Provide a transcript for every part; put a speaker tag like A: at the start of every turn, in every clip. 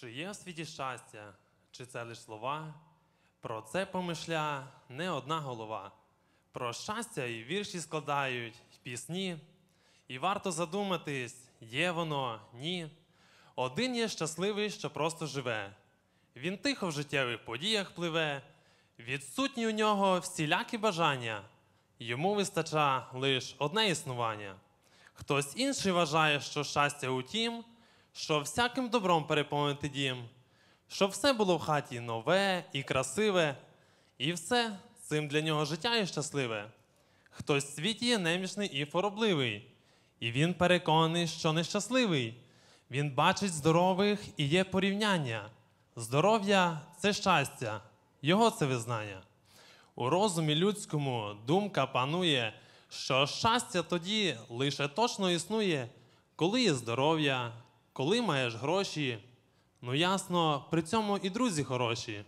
A: Чи є у світі щастя, чи це лише слова? Про це помишля не одна голова. Про щастя і вірші складають і пісні, і варто задуматись, є воно, ні. Один є щасливий, що просто живе. Він тихо в життєвих подіях пливе, відсутні у нього всілякі бажання, йому вистача лише одне існування. Хтось інший вважає, що щастя у тім – що всяким добром переповнити дім, що все було в хаті нове і красиве, і все цим для нього життя і щасливе. Хтось в світі є немічний і форобливий, і він переконаний, що нещасливий. Він бачить здорових і є порівняння. Здоров'я це щастя, його це визнання. У розумі людському думка панує, що щастя тоді лише точно існує, коли є здоров'я, коли маєш гроші, ну ясно, при цьому і друзі хороші.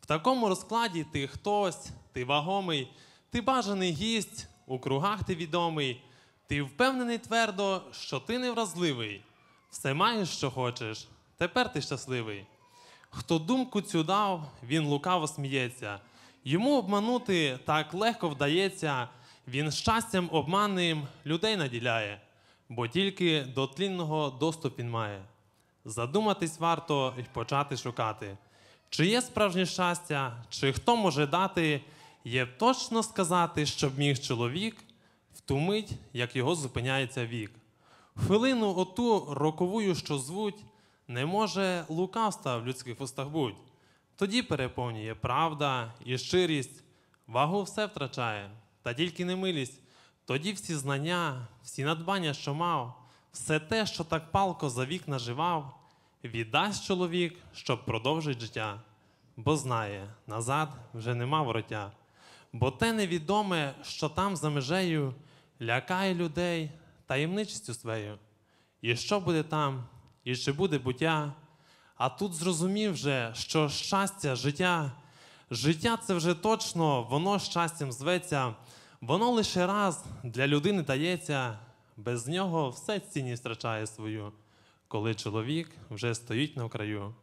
A: В такому розкладі ти хтось, ти вагомий, ти бажаний гість, у кругах ти відомий, ти впевнений твердо, що ти невразливий. Все маєш, що хочеш, тепер ти щасливий. Хто думку цю дав, він лукаво сміється. Йому обманути так легко вдається, він щастям обманним людей наділяє бо тільки до тлінного доступ він має. Задуматись варто і почати шукати. Чи є справжнє щастя, чи хто може дати, є точно сказати, щоб міг чоловік в ту мить, як його зупиняється вік. Хвилину оту роковую, що звуть, не може лукавства в людських устах будь. Тоді переповнює правда і щирість, вагу все втрачає, та тільки не милість. Тоді всі знання, всі надбання, що мав, все те, що так палко за вік наживав, віддасть чоловік, щоб продовжить життя, бо знає, назад вже нема вороття. Бо те невідоме, що там за межею, лякає людей таємничістю своєю. І що буде там, і чи буде буття, а тут зрозумів вже, що щастя, життя, життя це вже точно, воно щастям зветься. Воно лише раз для людини дається, без нього все цінність втрачає свою, коли чоловік вже стоїть на краю.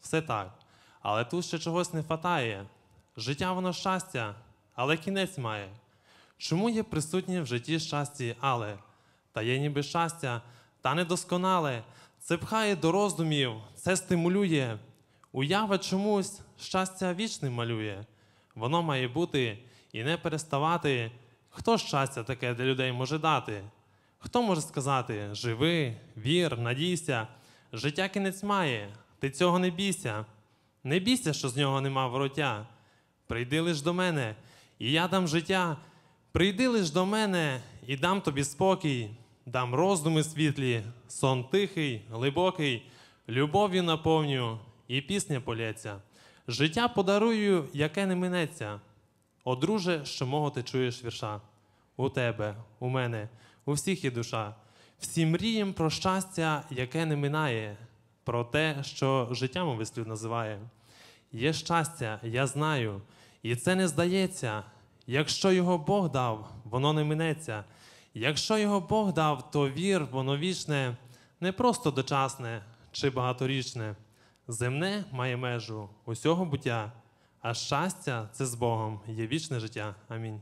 A: Все так. Але тут ще чогось не фатає. Життя воно щастя, але кінець має. Чому є присутнє в житті щастя, але та є ніби щастя, та недосконале, це пхає до роздумів, це стимулює. Уява чомусь щастя вічним малює. Воно має бути і не переставати. Хто щастя таке для людей може дати? Хто може сказати живи, вір, надійся, життя кінець має, ти цього не бійся, не бійся, що з нього нема вороття. Прийди лиш до мене, і я дам життя, прийди лиш до мене і дам тобі спокій, дам роздуми світлі, сон тихий, глибокий, любов'ю наповню, і пісня полється. Життя подарую, яке не минеться. Одруже, що мого ти чуєш вірша. У тебе, у мене, у всіх є душа. Всі мрієм про щастя, яке не минає, про те, що життям вислів називає. Є щастя, я знаю, і це не здається. Якщо його Бог дав, воно не минеться. Якщо його Бог дав, то вір, воно вічне, не просто дочасне чи багаторічне. Земне має межу усього буття. А щастя це з Богом є вічне життя. Амінь.